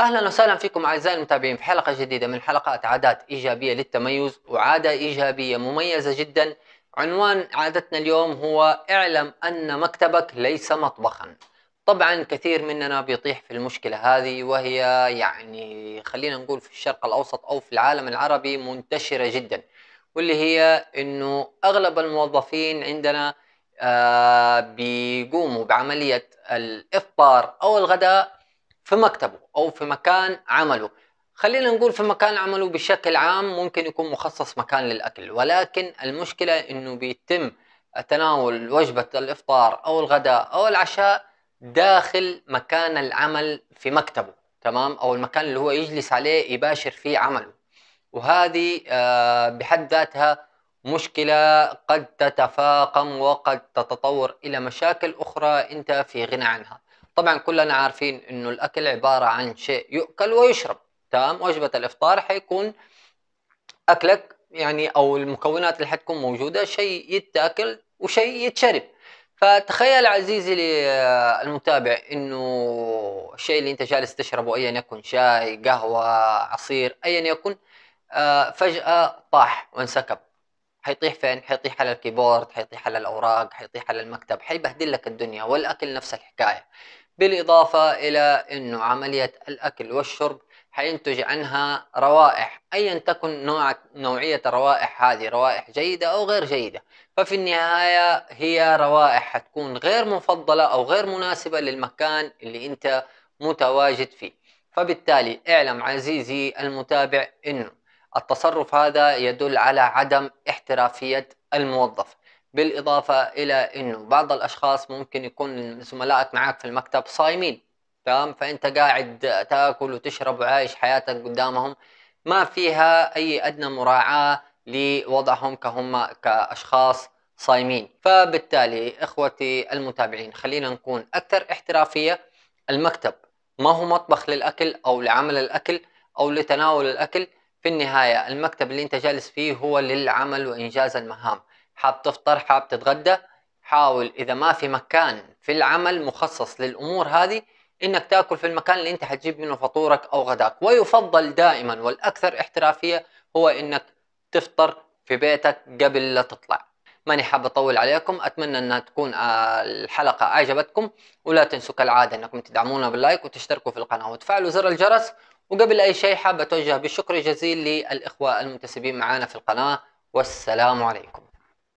اهلا وسهلا فيكم اعزائي المتابعين في حلقه جديده من حلقات عادات ايجابيه للتميز وعاده ايجابيه مميزه جدا عنوان عادتنا اليوم هو اعلم ان مكتبك ليس مطبخا طبعا كثير مننا بيطيح في المشكله هذه وهي يعني خلينا نقول في الشرق الاوسط او في العالم العربي منتشره جدا واللي هي انه اغلب الموظفين عندنا آه بيقوموا بعمليه الافطار او الغداء في مكتبه او في مكان عمله خلينا نقول في مكان عمله بشكل عام ممكن يكون مخصص مكان للاكل ولكن المشكله انه بيتم تناول وجبه الافطار او الغداء او العشاء داخل مكان العمل في مكتبه تمام او المكان اللي هو يجلس عليه يباشر فيه عمله وهذه آه، بحد ذاتها مشكلة قد تتفاقم وقد تتطور إلى مشاكل أخرى أنت في غنى عنها طبعا كلنا عارفين انه الاكل عباره عن شيء يؤكل ويشرب تمام وجبه الافطار حيكون اكلك يعني او المكونات اللي حتكون موجوده شيء يتاكل وشيء يتشرب فتخيل عزيزي المتابع انه الشيء اللي انت جالس تشربه ايا يكن شاي قهوه عصير ايا يكن آه، فجاه طاح وانسكب حيطيح فين؟ حيطيح على الكيبورد، حيطيح على الأوراق، حيطيح على المكتب، حيبهدل لك الدنيا والأكل نفس الحكاية. بالإضافة إلى أنه عملية الأكل والشرب حينتج عنها روائح أيا تكن نوع نوعية الروائح هذه روائح جيدة أو غير جيدة ففي النهاية هي روائح حتكون غير مفضلة أو غير مناسبة للمكان اللي أنت متواجد فيه فبالتالي اعلم عزيزي المتابع أنه التصرف هذا يدل على عدم احترافية الموظف بالإضافة إلى أنه بعض الأشخاص ممكن يكون زملائك معك في المكتب صايمين تمام فأنت قاعد تاكل وتشرب وعايش حياتك قدامهم ما فيها أي أدنى مراعاة لوضعهم كهم كأشخاص صايمين فبالتالي إخوتي المتابعين خلينا نكون أكثر احترافية المكتب ما هو مطبخ للأكل أو لعمل الأكل أو لتناول الأكل في النهاية المكتب اللي انت جالس فيه هو للعمل وإنجاز المهام حاب تفطر حاب تتغدى حاول إذا ما في مكان في العمل مخصص للأمور هذه إنك تأكل في المكان اللي انت حتجيب منه فطورك أو غداك ويفضل دائما والأكثر احترافية هو إنك تفطر في بيتك قبل لا تطلع ماني حاب اطول عليكم اتمنى انها تكون آه، الحلقه اعجبتكم ولا تنسوا كالعاده انكم تدعمونا باللايك وتشتركوا في القناه وتفعلوا زر الجرس وقبل أي شيء حاب أتوجه بالشكر الجزيل للإخوة المنتسبين معنا في القناة والسلام عليكم